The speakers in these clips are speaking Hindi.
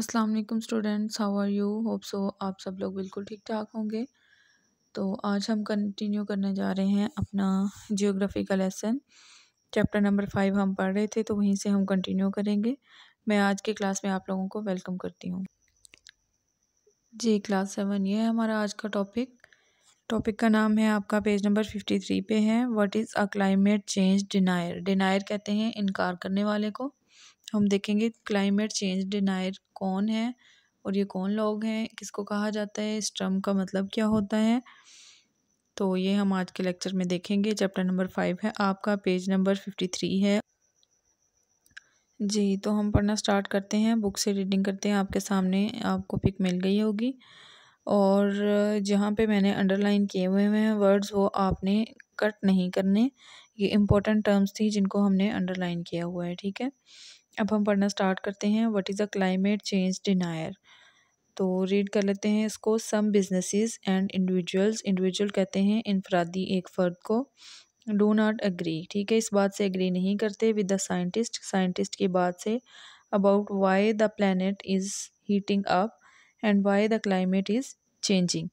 Aslam students how are you hope so आप सब लोग बिल्कुल ठीक ठाक होंगे तो आज हम कंटिन्यू करने जा रहे हैं अपना जियोग्राफी का लेसन चैप्टर नंबर फाइव हम पढ़ रहे थे तो वहीं से हम कंटिन्यू करेंगे मैं आज के क्लास में आप लोगों को वेलकम करती हूँ जी क्लास सेवन ये है हमारा आज का टॉपिक टॉपिक का नाम है आपका पेज नंबर फिफ्टी थ्री पे है what is a climate change denier denier कहते हैं इनकार करने वाले को हम देखेंगे क्लाइमेट चेंज डिनायर कौन है और ये कौन लोग हैं किसको कहा जाता है इस टर्म का मतलब क्या होता है तो ये हम आज के लेक्चर में देखेंगे चैप्टर नंबर फाइव है आपका पेज नंबर फिफ्टी थ्री है जी तो हम पढ़ना स्टार्ट करते हैं बुक से रीडिंग करते हैं आपके सामने आपको पिक मिल गई होगी और जहाँ पे मैंने अंडरलाइन किए हुए हैं वर्ड्स वो आपने कट नहीं करने ये इम्पोर्टेंट टर्म्स थी जिनको हमने अंडरलाइन किया हुआ है ठीक है अब हम पढ़ना स्टार्ट करते हैं what is the climate change denier तो रीड कर लेते हैं इसको some businesses and individuals individual कहते हैं इनफरादी एक फ़र्द को डू नॉट एग्री ठीक है इस बात से एग्री नहीं करते विद द साइंटिस्ट साइंटिस्ट की बात से about why the planet is heating up and why the climate is changing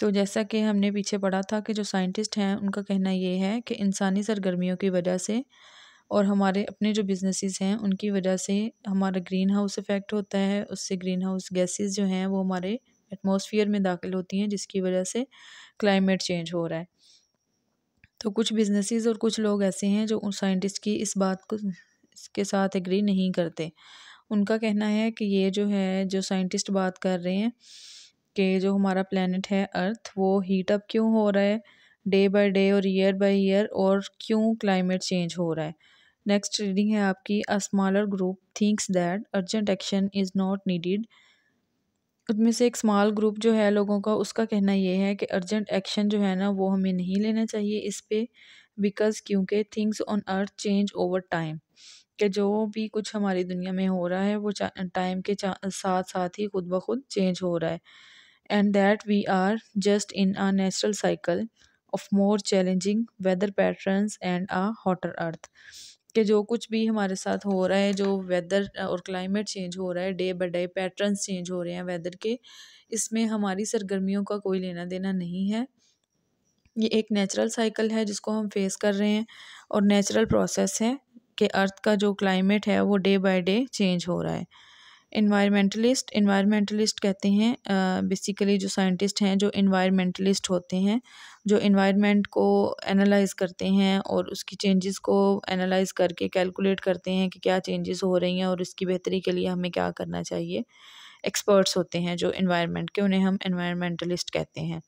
तो जैसा कि हमने पीछे पढ़ा था कि जो साइंटिस्ट हैं उनका कहना ये है कि इंसानी सरगर्मियों की वजह से और हमारे अपने जो बिज़नेसेस हैं उनकी वजह से हमारा ग्रीन हाउस इफ़ेक्ट होता है उससे ग्रीन हाउस गैसेज जो हैं वो हमारे एटमोसफियर में दाखिल होती हैं जिसकी वजह से क्लाइमेट चेंज हो रहा है तो कुछ बिजनेसेस और कुछ लोग ऐसे हैं जो उन साइंटिस्ट की इस बात को इसके साथ एग्री नहीं करते उनका कहना है कि ये जो है जो साइंटिस्ट बात कर रहे हैं कि जो हमारा प्लानट है अर्थ वो हीट अप क्यों हो रहा है डे बाय डे और ईयर बाय ईयर और क्यों क्लाइमेट चेंज हो रहा है नेक्स्ट रीडिंग है आपकी a smaller group thinks that urgent action is not needed उसमें से एक स्मॉल ग्रुप जो है लोगों का उसका कहना यह है कि अर्जेंट एक्शन जो है ना वो हमें नहीं लेना चाहिए इस पर बिकॉज़ क्योंकि things on earth change over time कि जो भी कुछ हमारी दुनिया में हो रहा है वो टाइम के साथ साथ ही खुद ब खुद चेंज हो रहा है and that we are just in a natural cycle of more challenging weather patterns and a hotter earth कि जो कुछ भी हमारे साथ हो रहा है जो वेदर और क्लाइमेट चेंज हो रहा है day by day patterns change हो रहे हैं वेदर के इसमें हमारी सरगर्मियों का कोई लेना देना नहीं है ये एक नेचुरल साइकिल है जिसको हम फेस कर रहे हैं और नेचुरल प्रोसेस है कि अर्थ का जो क्लाइमेट है वो डे बाय डे चेंज हो रहा है इन्वायरमेंटलिस्ट इन्वायरमेंटलिस्ट कहते हैं बेसिकली जो साइंटिस्ट हैं जो इन्वायरमेंटलिस्ट होते हैं जो इन्वायरमेंट को एनालाइज करते हैं और उसकी चेंजेस को एनालाइज करके कैलकुलेट करते हैं कि क्या चेंजेस हो रही हैं और इसकी बेहतरी के लिए हमें क्या करना चाहिए एक्सपर्ट्स होते हैं जो इन्वायरमेंट के उन्हें हम इन्वायरमेंटलिस्ट कहते हैं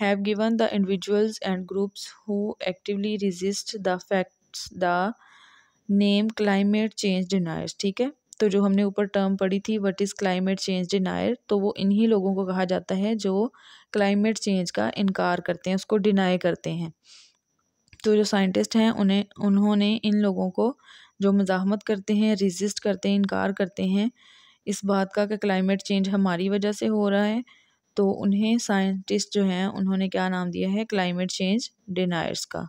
have given the individuals and groups who actively resist the facts the name climate change deniers ठीक है तो जो हमने ऊपर टर्म पढ़ी थी what is climate change denier तो वो इन्हीं लोगों को कहा जाता है जो क्लाइमेट चेंज का इनकार करते हैं उसको डिनाई करते हैं तो जो साइंटिस्ट हैं उन्हें उन्होंने इन लोगों को जो मज़ामत करते हैं रिजिस्ट करते हैं इनकार करते हैं इस बात का कि क्लाइमेट चेंज हमारी वजह से हो रहा है तो उन्हें साइंटिस्ट जो हैं उन्होंने क्या नाम दिया है क्लाइमेट चेंज डिनायर्स का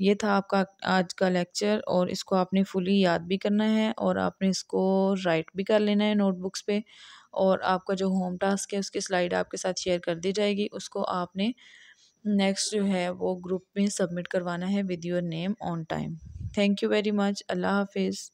ये था आपका आज का लेक्चर और इसको आपने फुली याद भी करना है और आपने इसको राइट भी कर लेना है नोटबुक्स पे और आपका जो होम टास्क है उसकी स्लाइड आपके साथ शेयर कर दी जाएगी उसको आपने नेक्स्ट जो है वो ग्रुप में सबमिट करवाना है with your name on time thank you very much Allah हाफिज़